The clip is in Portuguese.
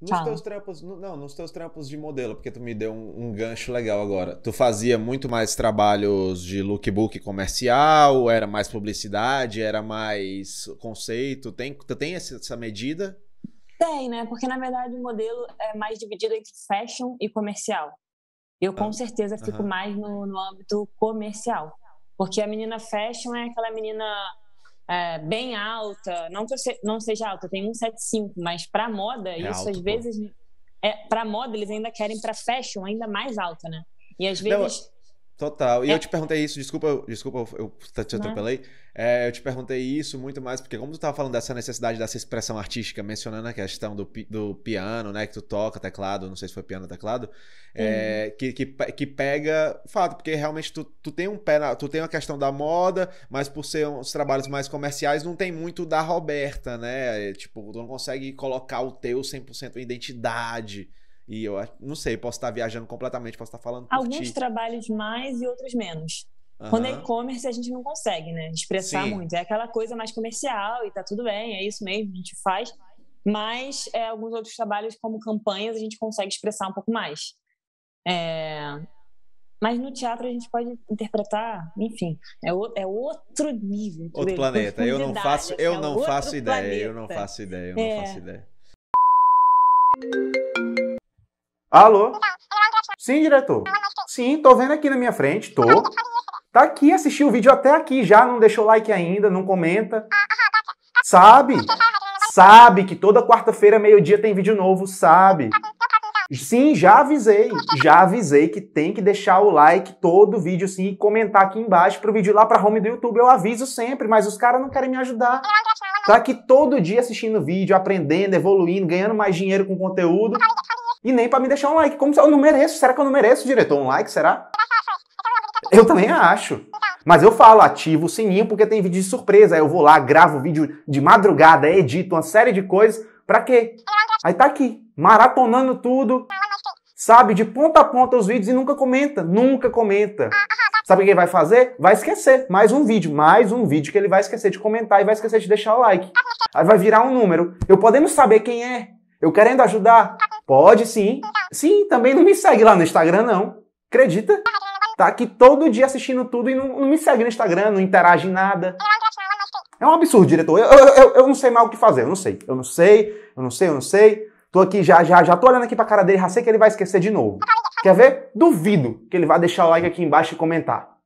Nos teus trampos, não, nos teus trampos de modelo, porque tu me deu um, um, gancho legal agora. Tu fazia muito mais trabalhos de lookbook comercial, era mais publicidade, era mais conceito. Tem, tu tem essa medida? Tem, né? Porque na verdade o modelo é mais dividido entre fashion e comercial. Eu com ah, certeza fico uh -huh. mais no, no âmbito comercial. Porque a menina fashion é aquela menina é, bem alta, não que se, não seja alta, tem 175, mas para moda, é isso alto, às pô. vezes é, para moda eles ainda querem para fashion ainda mais alta, né? E às vezes Total. E é. eu te perguntei isso, desculpa, desculpa, eu te atropelei. É, eu te perguntei isso muito mais, porque como tu estava falando dessa necessidade dessa expressão artística, mencionando a questão do, do piano, né? Que tu toca, teclado, não sei se foi piano ou teclado, é, que, que, que pega. Fato, porque realmente tu, tu tem um pé na, Tu tem uma questão da moda, mas por ser uns trabalhos mais comerciais, não tem muito da Roberta, né? É, tipo, tu não consegue colocar o teu 100% identidade. E eu não sei, posso estar viajando completamente, posso estar falando. Alguns ti. trabalhos mais e outros menos. Uhum. Quando é e-commerce, a gente não consegue, né? Expressar Sim. muito. É aquela coisa mais comercial e tá tudo bem, é isso mesmo, a gente faz. Mas é, alguns outros trabalhos, como campanhas, a gente consegue expressar um pouco mais. É... Mas no teatro a gente pode interpretar, enfim, é, o, é outro nível. Outro dele, planeta. Eu não faço, eu não é faço ideia. Eu não faço é. ideia. Eu não faço ideia. Alô? Sim, diretor. Sim, tô vendo aqui na minha frente, tô. Tá aqui, assistiu o vídeo até aqui já, não deixou like ainda, não comenta. Sabe? Sabe que toda quarta-feira, meio-dia, tem vídeo novo, sabe? Sim, já avisei. Já avisei que tem que deixar o like todo vídeo sim e comentar aqui embaixo pro vídeo lá pra home do YouTube. Eu aviso sempre, mas os caras não querem me ajudar. Tá aqui todo dia assistindo vídeo, aprendendo, evoluindo, ganhando mais dinheiro com conteúdo. E nem para me deixar um like. Como se eu não mereço? Será que eu não mereço, diretor? Um like, será? Eu também acho. Mas eu falo, ativo o sininho porque tem vídeo de surpresa. Aí eu vou lá, gravo vídeo de madrugada, edito uma série de coisas. Pra quê? Aí tá aqui, maratonando tudo. Sabe, de ponta a ponta os vídeos e nunca comenta. Nunca comenta. Sabe o que ele vai fazer? Vai esquecer. Mais um vídeo, mais um vídeo que ele vai esquecer de comentar e vai esquecer de deixar o like. Aí vai virar um número. Eu podemos saber quem é. Eu querendo ajudar. Pode sim. Sim, também não me segue lá no Instagram, não. Acredita? Tá aqui todo dia assistindo tudo e não, não me segue no Instagram, não interage em nada. É um absurdo, diretor. Eu, eu, eu, eu, não sei mais o que fazer, eu não sei. Eu não sei, eu não sei, eu não sei. Tô aqui já, já, já tô olhando aqui pra cara dele, já sei que ele vai esquecer de novo. Quer ver? Duvido que ele vá deixar o like aqui embaixo e comentar.